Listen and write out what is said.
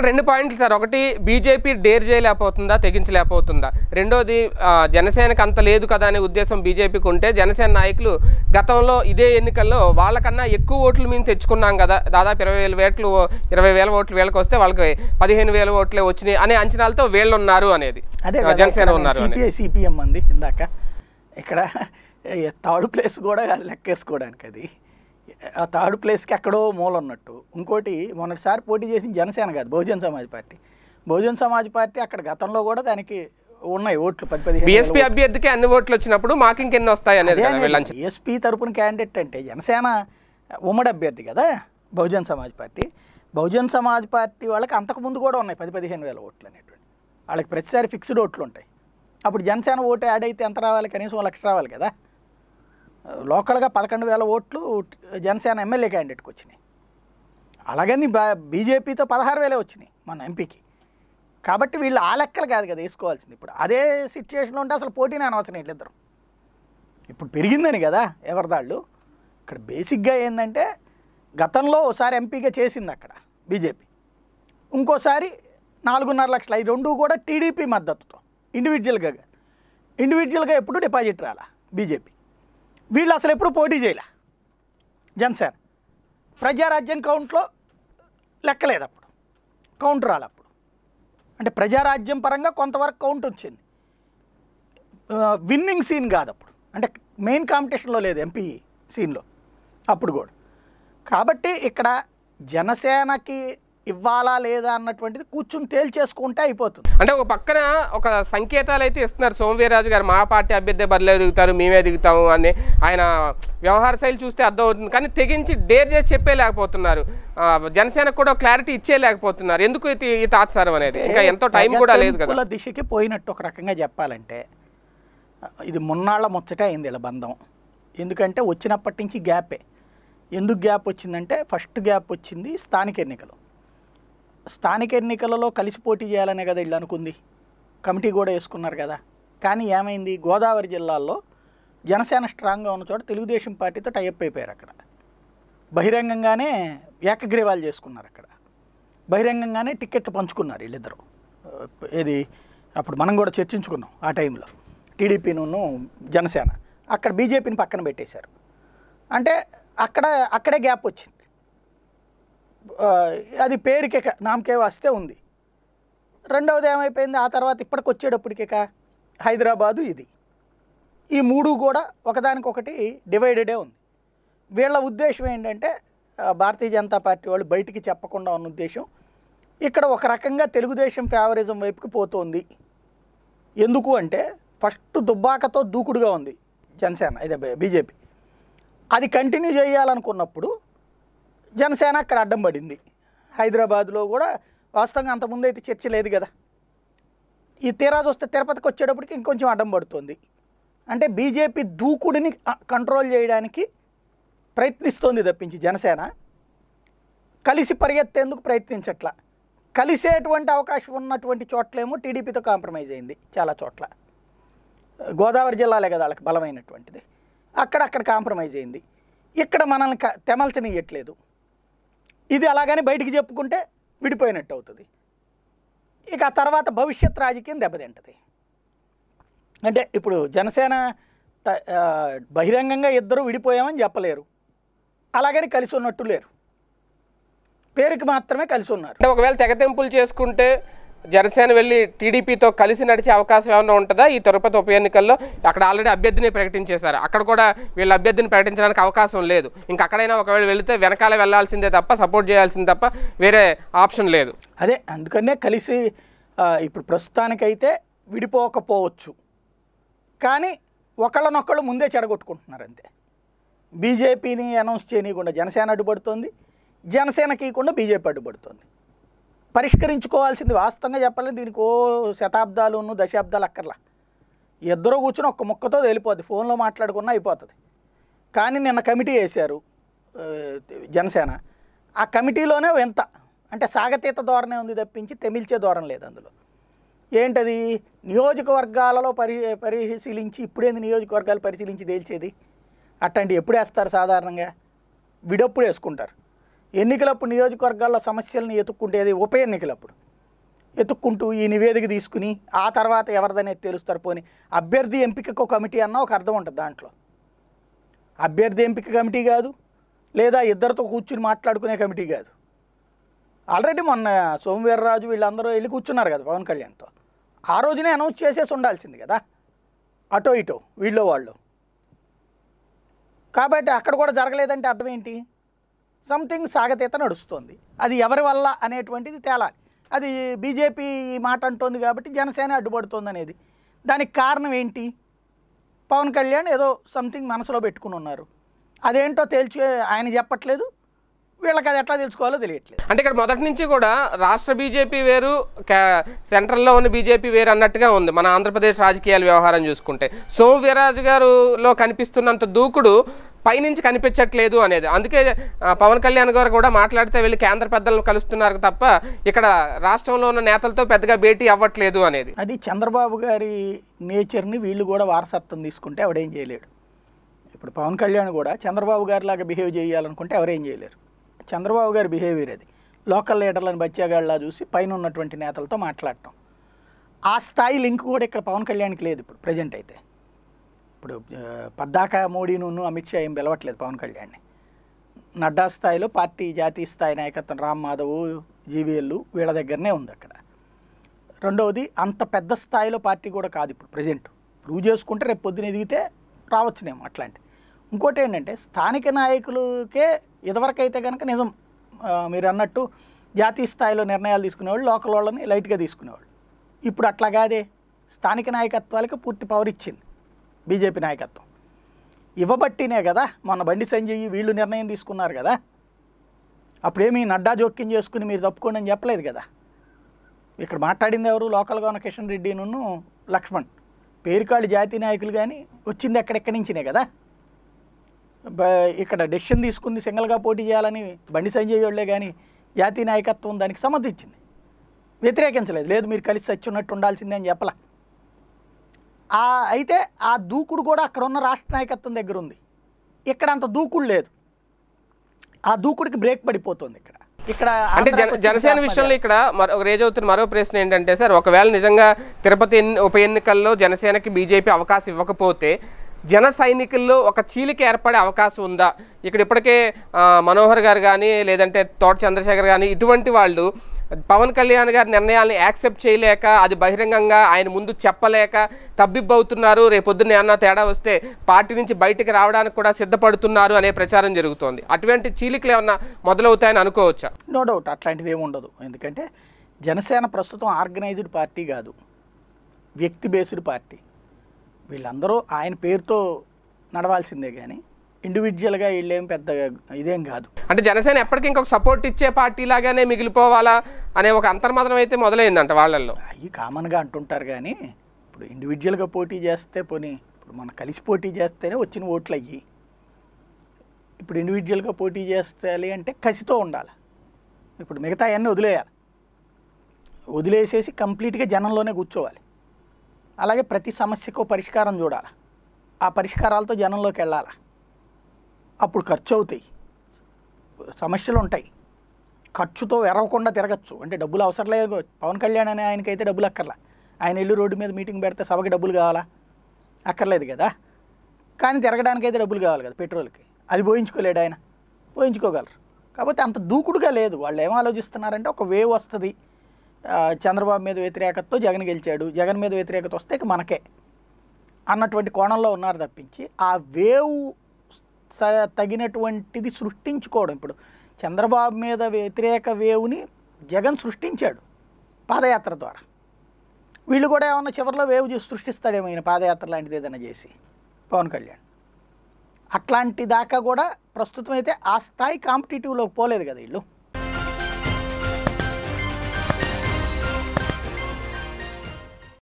ఇక్కడ రెండు పాయింట్లు సార్ ఒకటి బీజేపీ డేర్ చేయలేకపోతుందా తెగించలేకపోతుందా రెండోది జనసేనకు అంత లేదు కదా అనే ఉద్దేశం బీజేపీకి ఉంటే జనసేన నాయకులు గతంలో ఇదే ఎన్నికల్లో వాళ్ళకన్నా ఎక్కువ ఓట్లు మేము తెచ్చుకున్నాం కదా దాదాపు ఇరవై వేలు ఓట్లు ఇరవై వేల ఓట్లు వేలకు వస్తే వాళ్ళకి పదిహేను వేల ఓట్లే వచ్చినాయి అనే అంచనాలతో వీళ్ళు ఉన్నారు అనేది అదే జనసేన ఉన్నారు సిపిఎం అంది ఇందాక ఇక్కడ థర్డ్ ప్లేస్ కూడా లెక్కేసుకోవడానికి అది థర్డ్ ప్లేస్కి ఎక్కడో మూల ఉన్నట్టు ఇంకోటి మొన్నటిసారి పోటీ చేసిన జనసేన కాదు బహుజన్ సమాజ్ పార్టీ బహుజన్ సమాజ్ పార్టీ అక్కడ గతంలో కూడా దానికి ఉన్నాయి ఓట్లు పది పది బీఎస్పీ అభ్యర్థికి అన్ని ఓట్లు వచ్చినప్పుడు మాకు ఇంకెన్ని వస్తాయి అనేది ఎస్పీ తరపున క్యాండిడేట్ అంటే జనసేన ఉమ్మడి అభ్యర్థి కదా బహుజన్ సమాజ్ పార్టీ బహుజన్ సమాజ్ పార్టీ వాళ్ళకి అంతకుముందు కూడా ఉన్నాయి పది పదిహేను వేల ఓట్లు అనేటువంటి వాళ్ళకి ప్రతిసారి ఫిక్స్డ్ ఓట్లు ఉంటాయి అప్పుడు జనసేన ఓటు యాడ్ అయితే ఎంత రావాలి కనీసం లక్ష రావాలి కదా లోకల్గా పదకొండు వేల ఓట్లు జనసేన ఎమ్మెల్యే క్యాండిడేట్కి వచ్చినాయి అలాగని బీజేపీతో పదహారు వేలే వచ్చినాయి మన ఎంపీకి కాబట్టి వీళ్ళు ఆ లెక్కలు కాదు కదా వేసుకోవాల్సింది ఇప్పుడు అదే సిచ్యువేషన్లో ఉంటే అసలు పోటీని అనవసరం వీళ్ళిద్దరు ఇప్పుడు పెరిగిందని కదా ఎవరిదాళ్ళు ఇక్కడ బేసిక్గా ఏంటంటే గతంలో ఒకసారి ఎంపీగా చేసింది అక్కడ బీజేపీ ఇంకోసారి నాలుగున్నర లక్షలు ఈ రెండు కూడా టీడీపీ మద్దతుతో ఇండివిజువల్గా ఇండివిజువల్గా ఎప్పుడు డిపాజిట్ రాలా బీజేపీ వీళ్ళు అసలు ఎప్పుడు పోటీ చేయలే జనసేన ప్రజారాజ్యం కౌంట్లో లెక్కలేదు అప్పుడు కౌంట్ రాలప్పుడు అప్పుడు అంటే ప్రజారాజ్యం పరంగా కొంతవరకు కౌంట్ వచ్చింది విన్నింగ్ సీన్ కాదు అప్పుడు అంటే మెయిన్ కాంపిటీషన్లో లేదు ఎంపీ సీన్లో అప్పుడు కూడా కాబట్టి ఇక్కడ జనసేనకి ఇవ్వాలా లేదా అన్నటువంటిది కూర్చుని తేల్చేసుకుంటే అయిపోతుంది అంటే ఒక పక్కన ఒక సంకేతాలు అయితే ఇస్తున్నారు సోమవీరరాజు గారు మా పార్టీ అభ్యర్థి బదిలీ దిగుతారు మేమే దిగుతాము అని ఆయన వ్యవహార శైలి చూస్తే అర్థం అవుతుంది కానీ తెగించి డేర్ చేసి చెప్పేలేకపోతున్నారు జనసేనకు కూడా క్లారిటీ ఇచ్చేయలేకపోతున్నారు ఎందుకు ఈ తాత్సారం అనేది ఇంకా ఎంతో టైం కూడా లేదు కదా దిశకి పోయినట్టు ఒక రకంగా చెప్పాలంటే ఇది మున్నాళ్ళ ముచ్చట అయింది ఇలా బంధం ఎందుకంటే వచ్చినప్పటి నుంచి గ్యాపే ఎందుకు గ్యాప్ వచ్చిందంటే ఫస్ట్ గ్యాప్ వచ్చింది స్థానిక ఎన్నికలు స్థానిక ఎన్నికలలో కలిసి పోటీ చేయాలనే కదా వీళ్ళు అనుకుంది కమిటీ కూడా వేసుకున్నారు కదా కానీ ఏమైంది గోదావరి జిల్లాల్లో జనసేన స్ట్రాంగ్గా ఉన్న చోట తెలుగుదేశం పార్టీతో టైఅప్ అయిపోయారు అక్కడ బహిరంగంగానే ఏకగ్రీవాలు చేసుకున్నారు అక్కడ బహిరంగంగానే టిక్కెట్లు పంచుకున్నారు వీళ్ళిద్దరు ఏది అప్పుడు మనం కూడా చర్చించుకున్నాం ఆ టైంలో టీడీపీను జనసేన అక్కడ బీజేపీని పక్కన పెట్టేశారు అంటే అక్కడ అక్కడే గ్యాప్ వచ్చింది అది పేరుకేక నామకే వస్తే ఉంది రెండవది ఏమైపోయింది ఆ తర్వాత ఇప్పటికి వచ్చేటప్పటికేక హైదరాబాదు ఇది ఈ మూడు కూడా ఒకదానికొకటి డివైడెడే ఉంది వీళ్ళ ఉద్దేశం ఏంటంటే భారతీయ జనతా పార్టీ వాళ్ళు బయటికి చెప్పకుండా ఉన్న ఉద్దేశం ఇక్కడ ఒక రకంగా తెలుగుదేశం ఫేవరిజం వైపుకి పోతోంది ఎందుకు అంటే ఫస్ట్ దుబ్బాకతో దూకుడుగా ఉంది జనసేన ఇదే బీజేపీ అది కంటిన్యూ చేయాలనుకున్నప్పుడు జనసేన అక్కడ అడ్డం పడింది హైదరాబాద్లో కూడా వాస్తవంగా అంతకుముందు అయితే చర్చ లేదు కదా ఈ తీరాజ్ వస్తే తిరుపతికి వచ్చేటప్పటికి ఇంకొంచెం అడ్డం పడుతుంది అంటే బీజేపీ దూకుడిని కంట్రోల్ చేయడానికి ప్రయత్నిస్తోంది తప్పించి జనసేన కలిసి పరిగెత్తేందుకు ప్రయత్నించట్ల కలిసేటువంటి అవకాశం ఉన్నటువంటి చోట్లేమో టీడీపీతో కాంప్రమైజ్ అయింది చాలా చోట్ల గోదావరి జిల్లాలే కదా వాళ్ళకి బలమైనటువంటిది అక్కడక్కడ కాంప్రమైజ్ అయింది ఇక్కడ మనల్ని తెమల్చనియట్లేదు ఇది అలాగని బయటికి చెప్పుకుంటే విడిపోయినట్టు అవుతుంది ఇక ఆ తర్వాత భవిష్యత్ రాజకీయం దెబ్బతింటుంది అంటే ఇప్పుడు జనసేన బహిరంగంగా ఇద్దరు విడిపోయామని చెప్పలేరు అలాగని కలిసి ఉన్నట్టు లేరు పేరుకి మాత్రమే కలిసి ఉన్నారు అంటే ఒకవేళ తెగతింపులు చేసుకుంటే జనసేన వెళ్ళి టీడీపీతో కలిసి నడిచే అవకాశం ఏమైనా ఉంటుందా ఈ తిరుపతి ఉప ఎన్నికల్లో అక్కడ ఆల్రెడీ అభ్యర్థిని ప్రకటించేశారు అక్కడ కూడా వీళ్ళ అభ్యర్థిని ప్రకటించడానికి అవకాశం లేదు ఇంకా అక్కడైనా ఒకవేళ వెళితే వెనకాల వెళ్లాల్సిందే తప్ప సపోర్ట్ చేయాల్సిందే తప్ప వేరే ఆప్షన్ లేదు అదే అందుకనే కలిసి ఇప్పుడు ప్రస్తుతానికైతే విడిపోకపోవచ్చు కానీ ఒకళ్ళనొక్కళ్ళు ముందే చెడగొట్టుకుంటున్నారు అంతే బీజేపీని అనౌన్స్ చేయనీయకుండా జనసేన అడ్డుపడుతోంది జనసేనకి ఇవ్వకుండా బీజేపీ అడ్డుపడుతోంది పరిష్కరించుకోవాల్సింది వాస్తవంగా చెప్పాలి దీనికి ఓ శతాబ్దాలును దశాబ్దాలు అక్కర్లా ఇద్దరు కూర్చొని ఒక్క ముక్కతో తెలిపోద్ది ఫోన్లో మాట్లాడుకున్నా అయిపోతుంది కానీ నిన్న కమిటీ వేశారు జనసేన ఆ కమిటీలోనే వింత అంటే సాగతీత ధోరణే ఉంది తప్పించి తెమిల్చే ధోరణ లేదు అందులో ఏంటది నియోజకవర్గాలలో పరి పరిశీలించి ఇప్పుడేంది నియోజకవర్గాలు పరిశీలించి తేల్చేది అట్లాంటివి ఎప్పుడు వేస్తారు సాధారణంగా విడప్పుడు వేసుకుంటారు ఎన్నికలప్పుడు నియోజకవర్గాల్లో సమస్యలను ఎత్తుక్కుంటేది ఉప ఎన్నికలప్పుడు ఎత్తుక్కుంటూ ఈ నివేదిక తీసుకుని ఆ తర్వాత ఎవరిదనేది తెలుస్తారు పోని అభ్యర్థి ఎంపికకు కమిటీ అన్న ఒక అర్థం ఉంటుంది దాంట్లో అభ్యర్థి ఎంపిక కమిటీ కాదు లేదా ఇద్దరితో కూర్చుని మాట్లాడుకునే కమిటీ కాదు ఆల్రెడీ మొన్న సోమవీర్రాజు వీళ్ళందరూ వెళ్ళి కూర్చున్నారు కదా పవన్ కళ్యాణ్తో ఆ రోజునే అనౌన్స్ చేసేసి ఉండాల్సింది కదా అటో ఇటో వీళ్ళో వాళ్ళు కాబట్టి అక్కడ కూడా జరగలేదంటే అర్థం ఏంటి సంథింగ్ సాగతీత నడుస్తుంది అది ఎవరి వల్ల అనేటువంటిది తేలాలి అది బీజేపీ ఈ మాట అంటోంది కాబట్టి జనసేన అడ్డుపడుతుంది అనేది దానికి కారణం ఏంటి పవన్ కళ్యాణ్ ఏదో సంథింగ్ మనసులో పెట్టుకుని ఉన్నారు అదేంటో తేల్చి ఆయన చెప్పట్లేదు వీళ్ళకి అది ఎట్లా తెలుసుకోవాలో తెలియట్లేదు అంటే ఇక్కడ మొదటి నుంచి కూడా రాష్ట్ర బీజేపీ వేరు క్యా సెంట్రల్లో ఉన్న బీజేపీ వేరు అన్నట్టుగా ఉంది మన ఆంధ్రప్రదేశ్ రాజకీయాల వ్యవహారం చూసుకుంటే సోమవీరాజు గారులో కనిపిస్తున్నంత దూకుడు పైనుంచి కనిపించట్లేదు అనేది అందుకే పవన్ కళ్యాణ్ గారు కూడా మాట్లాడితే వెళ్ళి కేంద్ర పెద్దలను కలుస్తున్నారు తప్ప ఇక్కడ రాష్ట్రంలో ఉన్న నేతలతో పెద్దగా భేటీ అవ్వట్లేదు అనేది అది చంద్రబాబు గారి నేచర్ని వీళ్ళు కూడా వారసత్వం తీసుకుంటే ఎవడేం చేయలేడు ఇప్పుడు పవన్ కళ్యాణ్ కూడా చంద్రబాబు గారిలాగా బిహేవ్ చేయాలనుకుంటే ఎవరేం చేయలేరు చంద్రబాబు గారి బిహేవియర్ అది లోకల్ లీడర్లను బచ్చేగాళ్ళలా చూసి పైన ఉన్నటువంటి నేతలతో మాట్లాడటం ఆ స్థాయి లింక్ కూడా ఇక్కడ పవన్ కళ్యాణ్కి లేదు ఇప్పుడు ప్రజెంట్ అయితే ఇప్పుడు పద్దాక మోడీను అమిత్ షా ఏం పిలవట్లేదు పవన్ కళ్యాణ్ని నడ్డా స్థాయిలో పార్టీ జాతీయ స్థాయి నాయకత్వం రామ్ మాధవ్ జీవీఎల్ వీళ్ళ దగ్గరనే ఉంది అక్కడ రెండవది అంత పెద్ద స్థాయిలో పార్టీ కూడా కాదు ఇప్పుడు ప్రజెంట్ ప్రూవ్ చేసుకుంటే రేపు పొద్దున ఎదిగితే రావచ్చునేమో అట్లాంటి ఇంకోటి ఏంటంటే స్థానిక నాయకులకే ఇదివరకైతే కనుక నిజం మీరు అన్నట్టు జాతీయ స్థాయిలో నిర్ణయాలు తీసుకునేవాళ్ళు లోకల్ వాళ్ళని లైట్గా తీసుకునేవాళ్ళు ఇప్పుడు అట్లా కాదే స్థానిక నాయకత్వాలకి పూర్తి పవర్ ఇచ్చింది బీజేపీ నాయకత్వం ఇవ్వబట్టినే కదా మొన్న బండి సంజయ్ వీళ్ళు నిర్ణయం తీసుకున్నారు కదా అప్పుడేమీ నడ్డా జోక్యం చేసుకుని మీరు తప్పుకోండి అని చెప్పలేదు కదా ఇక్కడ మాట్లాడింది ఎవరు లోకల్ గవర్నర్ కిషన్ రెడ్డి నున్ను లక్ష్మణ్ పేరుకాళ్ళు జాతీయ నాయకులు కానీ వచ్చింది ఎక్కడెక్కడి నుంచినే కదా ఇక్కడ డెసిషన్ తీసుకుంది సింగిల్గా పోటీ చేయాలని బండి సంజయ్ వాళ్ళే కానీ జాతీయ నాయకత్వం దానికి సమర్థించింది వ్యతిరేకించలేదు లేదు మీరు కలిసి సచ్చి ఉన్నట్టు ఉండాల్సిందే అని చెప్పలా అయితే ఆ దూకుడు కూడా అక్కడ ఉన్న రాష్ట్ర నాయకత్వం దగ్గర ఉంది ఇక్కడ అంత దూకుడు లేదు ఆ దూకుడికి బ్రేక్ పడిపోతుంది ఇక్కడ ఇక్కడ అంటే జనసేన విషయంలో ఇక్కడ ఒక రేజవుతున్న మరో ప్రశ్న ఏంటంటే సార్ ఒకవేళ నిజంగా తిరుపతి ఉప ఎన్నికల్లో జనసేనకి బీజేపీ అవకాశం ఇవ్వకపోతే జన సైనికుల్లో ఒక చీలిక ఏర్పడే అవకాశం ఉందా ఇక్కడ ఇప్పటికే మనోహర్ గారు కానీ లేదంటే తోట చంద్రశేఖర్ కానీ ఇటువంటి వాళ్ళు పవన్ కళ్యాణ్ గారి నిర్ణయాన్ని యాక్సెప్ట్ చేయలేక అది బహిరంగంగా ఆయన ముందు చెప్పలేక తబ్బిబ్బవుతున్నారు పొద్దున్న ఏమన్నా తేడా వస్తే పార్టీ నుంచి బయటకు రావడానికి కూడా సిద్ధపడుతున్నారు అనే ప్రచారం జరుగుతోంది అటువంటి చీలికలు ఏమన్నా మొదలవుతాయని అనుకోవచ్చా నో డౌట్ అట్లాంటిది ఏమి ఉండదు ఎందుకంటే జనసేన ప్రస్తుతం ఆర్గనైజ్డ్ పార్టీ కాదు వ్యక్తి బేస్డ్ పార్టీ వీళ్ళందరూ ఆయన పేరుతో నడవాల్సిందే కానీ ఇండివిజువల్గా వీళ్ళేం పెద్దగా ఇదేం కాదు అంటే జనసేన ఎప్పటికీ ఇంకొక సపోర్ట్ ఇచ్చే పార్టీ లాగానే మిగిలిపోవాలా అనే ఒక అంతర్మతం అయితే మొదలైందంట వాళ్ళల్లో అవి కామన్గా అంటుంటారు కానీ ఇప్పుడు ఇండివిజువల్గా పోటీ చేస్తే పోనీ ఇప్పుడు మనం కలిసి పోటీ చేస్తేనే వచ్చిన ఓట్లు అయ్యి ఇప్పుడు ఇండివిజువల్గా పోటీ చేస్తే అంటే కసితో ఉండాలి ఇప్పుడు మిగతా అవన్నీ వదిలేయాలి వదిలేసేసి కంప్లీట్గా జనంలోనే కూర్చోవాలి అలాగే ప్రతి సమస్యకు పరిష్కారం చూడాలి ఆ పరిష్కారాలతో జనంలోకి వెళ్ళాలి అప్పుడు ఖర్చు అవుతాయి సమస్యలు ఉంటాయి ఖర్చుతో ఎరవకుండా తిరగచ్చు అంటే డబ్బులు అవసరం లేదు పవన్ కళ్యాణ్ అనే ఆయనకైతే డబ్బులు అక్కర్లా ఆయన ఇల్లు రోడ్డు మీద మీటింగ్ పెడితే సభకి డబ్బులు కావాలా అక్కర్లేదు కదా కానీ తిరగడానికైతే డబ్బులు కావాలి కదా పెట్రోల్కి అది పోయించుకోలేడు ఆయన పోయించుకోగలరు కాకపోతే అంత దూకుడుగా లేదు వాళ్ళు ఏం ఆలోచిస్తున్నారంటే ఒక వేవ్ వస్తుంది చంద్రబాబు మీద వ్యతిరేకతతో జగన్ గెలిచాడు జగన్ మీద వ్యతిరేకత వస్తే ఇక మనకే అన్నటువంటి కోణంలో ఉన్నారు తప్పించి ఆ వేవ్ తగినటువంటిది సృష్టించుకోవడం ఇప్పుడు చంద్రబాబు మీద వ్యతిరేక వేవుని జగన్ సృష్టించాడు పాదయాత్ర ద్వారా వీళ్ళు కూడా ఏమన్నా చివరిలో వేవు చూసి సృష్టిస్తాడేమో ఈయన పాదయాత్ర లాంటిది ఏదైనా చేసి పవన్ కళ్యాణ్ అట్లాంటి దాకా కూడా ప్రస్తుతం అయితే ఆ స్థాయి కాంపిటేటివ్లోకి పోలేదు కదా వీళ్ళు